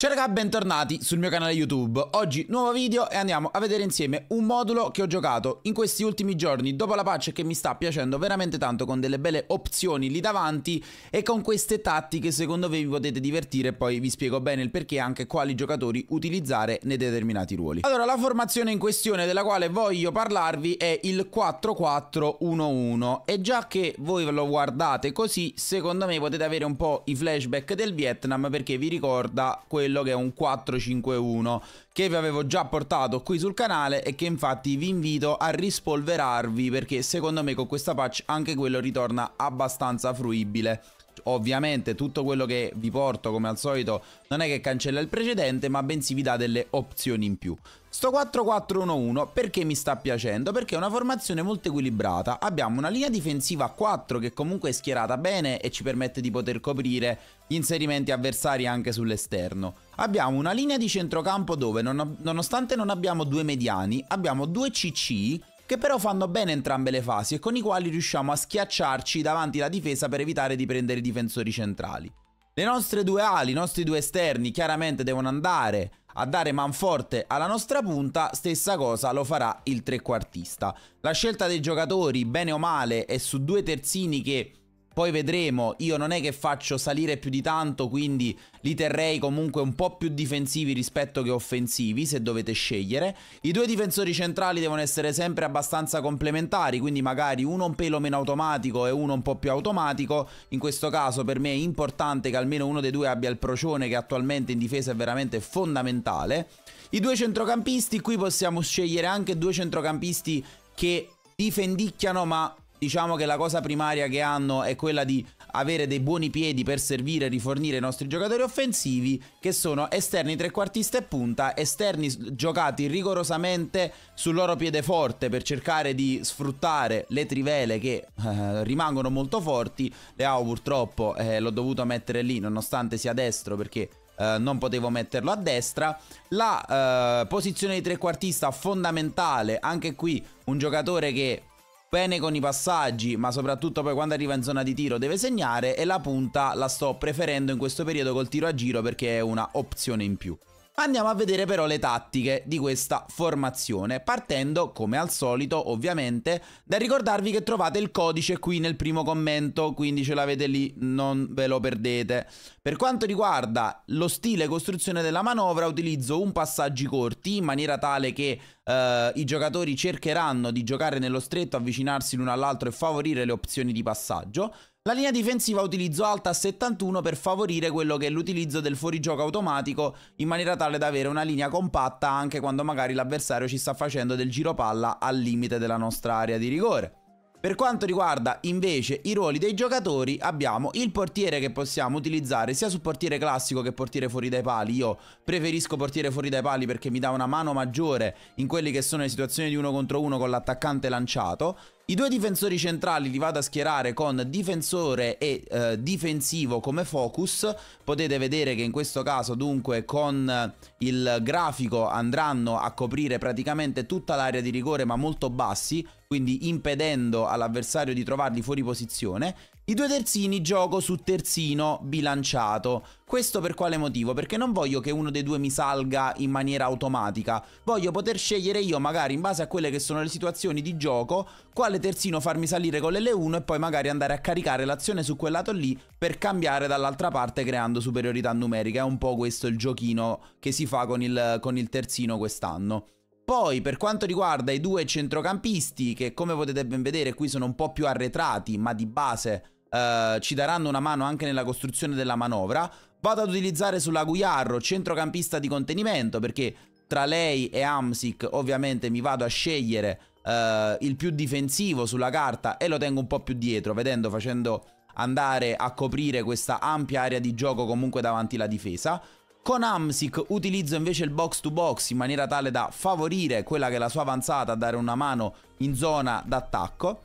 Ciao ragazzi, bentornati sul mio canale YouTube. Oggi nuovo video e andiamo a vedere insieme un modulo che ho giocato in questi ultimi giorni dopo la patch che mi sta piacendo veramente tanto con delle belle opzioni lì davanti e con queste tattiche secondo me vi potete divertire poi vi spiego bene il perché e anche quali giocatori utilizzare nei determinati ruoli. Allora, la formazione in questione della quale voglio parlarvi è il 4-4-1-1 e già che voi lo guardate così secondo me potete avere un po' i flashback del Vietnam perché vi ricorda quello quello che è un 451 che vi avevo già portato qui sul canale e che infatti vi invito a rispolverarvi perché secondo me con questa patch anche quello ritorna abbastanza fruibile ovviamente tutto quello che vi porto come al solito non è che cancella il precedente ma bensì vi dà delle opzioni in più. Sto 4-4-1-1 perché mi sta piacendo? Perché è una formazione molto equilibrata, abbiamo una linea difensiva a 4 che comunque è schierata bene e ci permette di poter coprire gli inserimenti avversari anche sull'esterno. Abbiamo una linea di centrocampo dove non, nonostante non abbiamo due mediani abbiamo due CC che però fanno bene entrambe le fasi e con i quali riusciamo a schiacciarci davanti alla difesa per evitare di prendere i difensori centrali. Le nostre due ali, i nostri due esterni chiaramente devono andare a dare manforte alla nostra punta, stessa cosa lo farà il trequartista. La scelta dei giocatori, bene o male, è su due terzini che poi vedremo, io non è che faccio salire più di tanto, quindi li terrei comunque un po' più difensivi rispetto che offensivi, se dovete scegliere. I due difensori centrali devono essere sempre abbastanza complementari, quindi magari uno un pelo meno automatico e uno un po' più automatico. In questo caso per me è importante che almeno uno dei due abbia il procione che attualmente in difesa è veramente fondamentale. I due centrocampisti, qui possiamo scegliere anche due centrocampisti che difendicchiano ma diciamo che la cosa primaria che hanno è quella di avere dei buoni piedi per servire e rifornire i nostri giocatori offensivi che sono esterni trequartista e punta, esterni giocati rigorosamente sul loro piede forte per cercare di sfruttare le trivele che eh, rimangono molto forti. Leao purtroppo eh, l'ho dovuto mettere lì nonostante sia destro perché Uh, non potevo metterlo a destra. La uh, posizione di trequartista fondamentale, anche qui un giocatore che bene con i passaggi, ma soprattutto poi quando arriva in zona di tiro deve segnare e la punta la sto preferendo in questo periodo col tiro a giro perché è una opzione in più. Andiamo a vedere però le tattiche di questa formazione, partendo come al solito ovviamente da ricordarvi che trovate il codice qui nel primo commento, quindi ce l'avete lì, non ve lo perdete. Per quanto riguarda lo stile costruzione della manovra utilizzo un passaggi corti in maniera tale che Uh, i giocatori cercheranno di giocare nello stretto, avvicinarsi l'uno all'altro e favorire le opzioni di passaggio. La linea difensiva utilizzo alta a 71 per favorire quello che è l'utilizzo del fuorigioco automatico in maniera tale da avere una linea compatta anche quando magari l'avversario ci sta facendo del giro palla al limite della nostra area di rigore. Per quanto riguarda invece i ruoli dei giocatori abbiamo il portiere che possiamo utilizzare sia su portiere classico che portiere fuori dai pali Io preferisco portiere fuori dai pali perché mi dà una mano maggiore in quelle che sono le situazioni di uno contro uno con l'attaccante lanciato i due difensori centrali li vado a schierare con difensore e eh, difensivo come focus. Potete vedere che in questo caso dunque con eh, il grafico andranno a coprire praticamente tutta l'area di rigore ma molto bassi, quindi impedendo all'avversario di trovarli fuori posizione i due terzini gioco su terzino bilanciato. Questo per quale motivo? Perché non voglio che uno dei due mi salga in maniera automatica. Voglio poter scegliere io, magari in base a quelle che sono le situazioni di gioco, quale terzino farmi salire con l'L1 e poi magari andare a caricare l'azione su quel lato lì per cambiare dall'altra parte creando superiorità numerica. È un po' questo il giochino che si fa con il, con il terzino quest'anno. Poi per quanto riguarda i due centrocampisti, che come potete ben vedere qui sono un po' più arretrati, ma di base eh, ci daranno una mano anche nella costruzione della manovra. Vado ad utilizzare sulla Guiarro, centrocampista di contenimento, perché tra lei e Amsic ovviamente mi vado a scegliere eh, il più difensivo sulla carta e lo tengo un po' più dietro, vedendo, facendo andare a coprire questa ampia area di gioco comunque davanti alla difesa. Con Amsic utilizzo invece il box to box in maniera tale da favorire quella che è la sua avanzata, a dare una mano in zona d'attacco.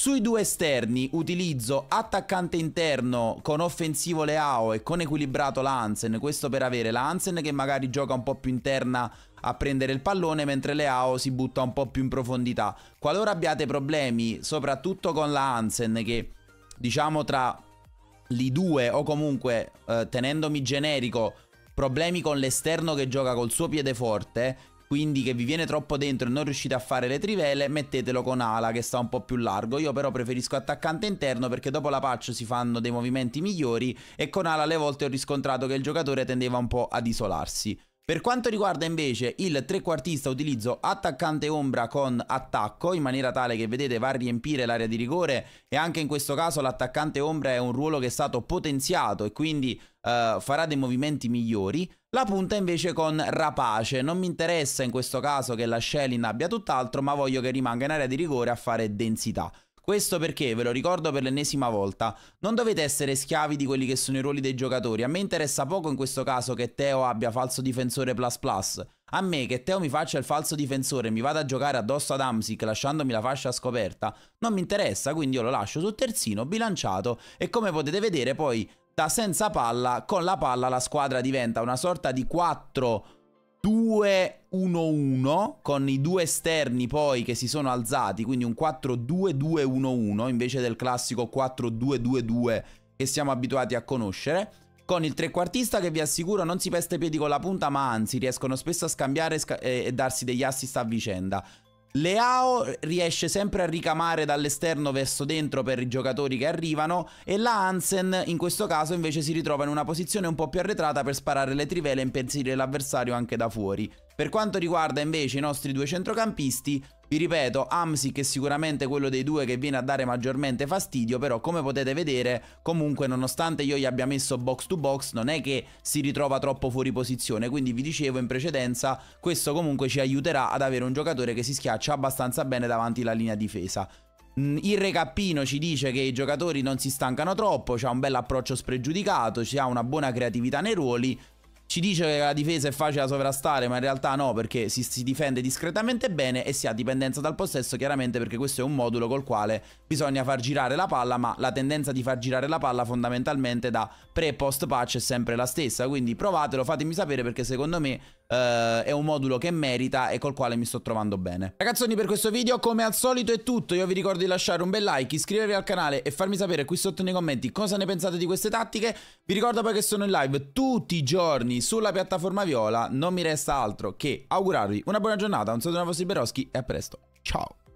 Sui due esterni utilizzo attaccante interno con offensivo Leao e con equilibrato Lansen, questo per avere Lansen che magari gioca un po' più interna a prendere il pallone mentre Leao si butta un po' più in profondità. Qualora abbiate problemi, soprattutto con la Hansen che diciamo tra li due o comunque eh, tenendomi generico problemi con l'esterno che gioca col suo piede forte, quindi che vi viene troppo dentro e non riuscite a fare le trivelle, mettetelo con ala che sta un po' più largo. Io però preferisco attaccante interno perché dopo la patch si fanno dei movimenti migliori e con ala alle volte ho riscontrato che il giocatore tendeva un po' ad isolarsi. Per quanto riguarda invece il trequartista utilizzo attaccante ombra con attacco in maniera tale che vedete va a riempire l'area di rigore e anche in questo caso l'attaccante ombra è un ruolo che è stato potenziato e quindi Uh, farà dei movimenti migliori. La punta invece con Rapace, non mi interessa in questo caso che la Shelin abbia tutt'altro, ma voglio che rimanga in area di rigore a fare densità. Questo perché, ve lo ricordo per l'ennesima volta, non dovete essere schiavi di quelli che sono i ruoli dei giocatori. A me interessa poco in questo caso che Teo abbia falso difensore plus plus. A me che Teo mi faccia il falso difensore e mi vada a giocare addosso ad Amsic lasciandomi la fascia scoperta, non mi interessa, quindi io lo lascio sul terzino, bilanciato e come potete vedere poi da senza palla, con la palla la squadra diventa una sorta di 4 2-1-1 con i due esterni poi che si sono alzati, quindi un 4-2-2-1-1 invece del classico 4-2-2-2 che siamo abituati a conoscere. Con il trequartista che vi assicuro non si peste i piedi con la punta ma anzi riescono spesso a scambiare e, e darsi degli assist a vicenda. Leao riesce sempre a ricamare dall'esterno verso dentro per i giocatori che arrivano e la Hansen in questo caso invece si ritrova in una posizione un po' più arretrata per sparare le trivelle e impensierire l'avversario anche da fuori. Per quanto riguarda invece i nostri due centrocampisti, vi ripeto, Amsic è sicuramente quello dei due che viene a dare maggiormente fastidio, però come potete vedere, comunque nonostante io gli abbia messo box to box, non è che si ritrova troppo fuori posizione, quindi vi dicevo in precedenza, questo comunque ci aiuterà ad avere un giocatore che si schiaccia abbastanza bene davanti alla linea difesa. Mm, il recappino ci dice che i giocatori non si stancano troppo, c'è un bel approccio spregiudicato, c'è una buona creatività nei ruoli, ci dice che la difesa è facile da sovrastare, ma in realtà no, perché si, si, difende discretamente bene e si ha dipendenza dal possesso, chiaramente perché questo è un modulo col quale bisogna far girare la palla, ma la tendenza di far girare la palla fondamentalmente da pre e post patch è sempre la stessa, quindi provatelo, fatemi sapere perché secondo me Uh, è un modulo che merita e col quale mi sto trovando bene. Ragazzoni per questo video come al solito è tutto, io vi ricordo di lasciare un bel like, iscrivervi al canale e farmi sapere qui sotto nei commenti cosa ne pensate di queste tattiche, vi ricordo poi che sono in live tutti i giorni sulla piattaforma viola non mi resta altro che augurarvi una buona giornata, un saluto da Fossi Beroschi e a presto. Ciao!